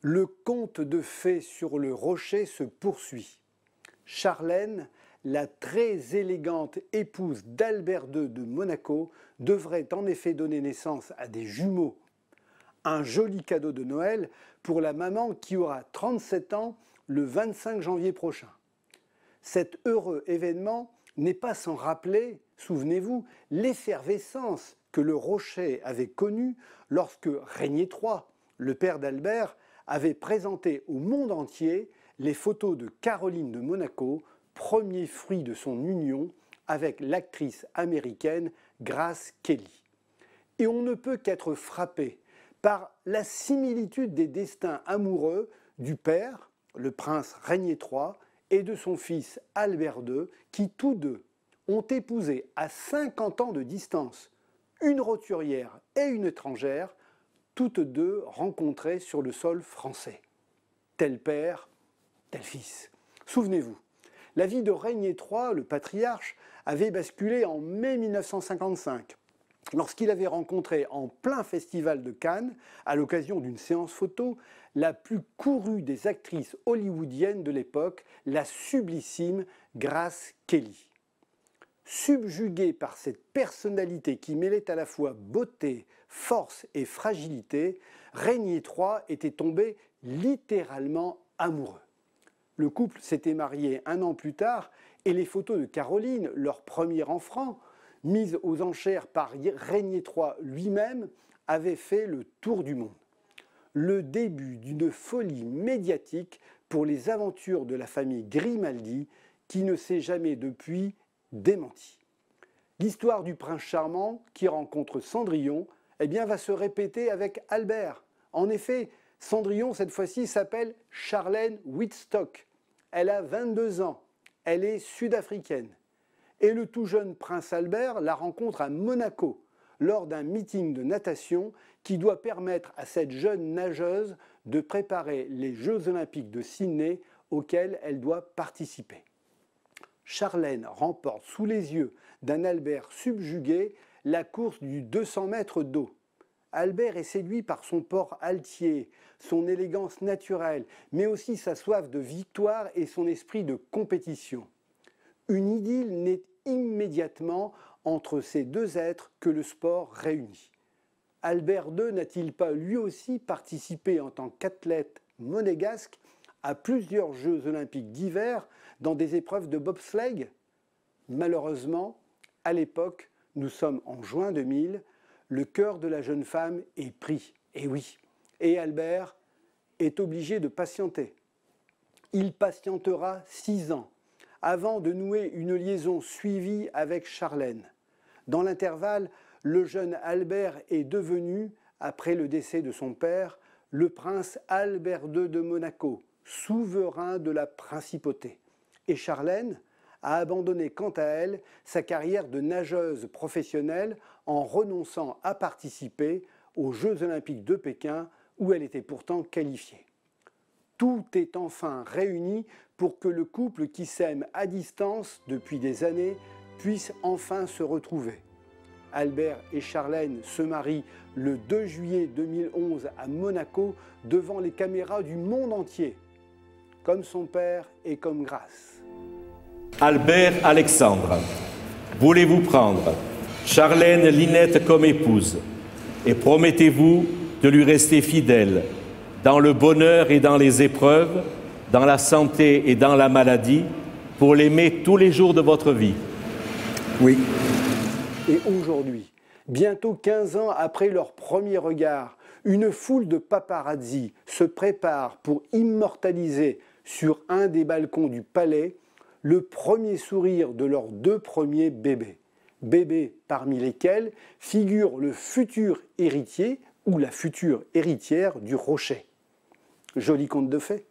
Le conte de fées sur le rocher se poursuit. Charlène, la très élégante épouse d'Albert II de Monaco, devrait en effet donner naissance à des jumeaux. Un joli cadeau de Noël pour la maman qui aura 37 ans le 25 janvier prochain. Cet heureux événement n'est pas sans rappeler, souvenez-vous, l'effervescence que le Rocher avait connu lorsque Régnier III, le père d'Albert, avait présenté au monde entier les photos de Caroline de Monaco, premier fruit de son union avec l'actrice américaine Grace Kelly. Et on ne peut qu'être frappé par la similitude des destins amoureux du père, le prince Régnier III, et de son fils Albert II, qui tous deux ont épousé à 50 ans de distance une roturière et une étrangère, toutes deux rencontrées sur le sol français. Tel père, tel fils. Souvenez-vous, la vie de Régnier III, le patriarche, avait basculé en mai 1955, lorsqu'il avait rencontré en plein festival de Cannes, à l'occasion d'une séance photo, la plus courue des actrices hollywoodiennes de l'époque, la sublissime Grace Kelly subjugué par cette personnalité qui mêlait à la fois beauté, force et fragilité, Régnier III était tombé littéralement amoureux. Le couple s'était marié un an plus tard et les photos de Caroline, leur premier enfant, mises aux enchères par Régnier III lui-même, avaient fait le tour du monde. Le début d'une folie médiatique pour les aventures de la famille Grimaldi qui ne s'est jamais depuis démenti. L'histoire du prince charmant qui rencontre Cendrillon eh bien, va se répéter avec Albert. En effet, Cendrillon, cette fois-ci, s'appelle Charlène Whitstock. Elle a 22 ans. Elle est sud-africaine. Et le tout jeune prince Albert la rencontre à Monaco lors d'un meeting de natation qui doit permettre à cette jeune nageuse de préparer les Jeux olympiques de Sydney auxquels elle doit participer. Charlène remporte sous les yeux d'un Albert subjugué la course du 200 mètres d'eau. Albert est séduit par son port altier, son élégance naturelle, mais aussi sa soif de victoire et son esprit de compétition. Une idylle naît immédiatement entre ces deux êtres que le sport réunit. Albert II n'a-t-il pas lui aussi participé en tant qu'athlète monégasque à plusieurs Jeux olympiques d'hiver dans des épreuves de bobsleigh Malheureusement, à l'époque, nous sommes en juin 2000, le cœur de la jeune femme est pris, et oui, et Albert est obligé de patienter. Il patientera six ans avant de nouer une liaison suivie avec Charlène. Dans l'intervalle, le jeune Albert est devenu, après le décès de son père, le prince Albert II de Monaco, souverain de la principauté. Et Charlène a abandonné quant à elle sa carrière de nageuse professionnelle en renonçant à participer aux Jeux olympiques de Pékin où elle était pourtant qualifiée. Tout est enfin réuni pour que le couple qui s'aime à distance depuis des années puisse enfin se retrouver. Albert et Charlène se marient le 2 juillet 2011 à Monaco devant les caméras du monde entier comme son père et comme grâce. Albert Alexandre, voulez-vous prendre Charlène Linette comme épouse et promettez-vous de lui rester fidèle dans le bonheur et dans les épreuves, dans la santé et dans la maladie, pour l'aimer tous les jours de votre vie. Oui. Et aujourd'hui, bientôt 15 ans après leur premier regard, une foule de paparazzi se prépare pour immortaliser sur un des balcons du palais le premier sourire de leurs deux premiers bébés. Bébés parmi lesquels figure le futur héritier ou la future héritière du rocher. Joli conte de fées.